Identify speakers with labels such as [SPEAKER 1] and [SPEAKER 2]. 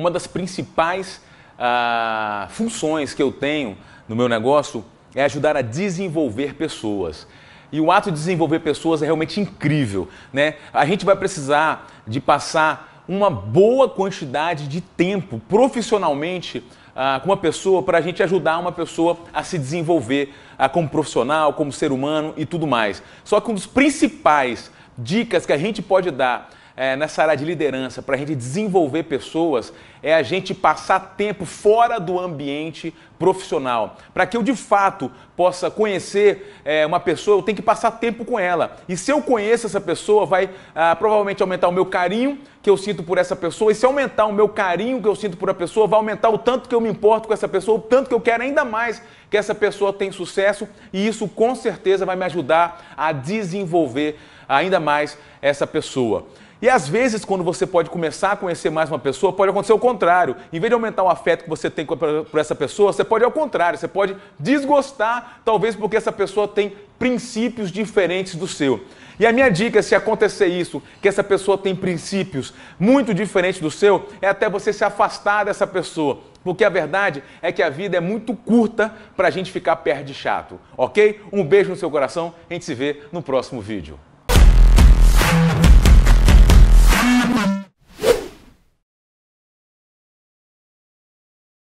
[SPEAKER 1] uma das principais ah, funções que eu tenho no meu negócio é ajudar a desenvolver pessoas. E o ato de desenvolver pessoas é realmente incrível, né? A gente vai precisar de passar uma boa quantidade de tempo profissionalmente ah, com uma pessoa para a gente ajudar uma pessoa a se desenvolver ah, como profissional, como ser humano e tudo mais. Só que um dos principais dicas que a gente pode dar é, nessa área de liderança, para a gente desenvolver pessoas, é a gente passar tempo fora do ambiente profissional. Para que eu de fato possa conhecer é, uma pessoa, eu tenho que passar tempo com ela. E se eu conheço essa pessoa, vai ah, provavelmente aumentar o meu carinho que eu sinto por essa pessoa. E se aumentar o meu carinho que eu sinto por a pessoa, vai aumentar o tanto que eu me importo com essa pessoa, o tanto que eu quero ainda mais que essa pessoa tenha sucesso. E isso com certeza vai me ajudar a desenvolver ainda mais essa pessoa. E às vezes, quando você pode começar a conhecer mais uma pessoa, pode acontecer o contrário. Em vez de aumentar o afeto que você tem por essa pessoa, você pode ao contrário, você pode desgostar, talvez porque essa pessoa tem princípios diferentes do seu. E a minha dica, se acontecer isso, que essa pessoa tem princípios muito diferentes do seu, é até você se afastar dessa pessoa. Porque a verdade é que a vida é muito curta para a gente ficar perto de chato, ok? Um beijo no seu coração, a gente se vê no próximo vídeo.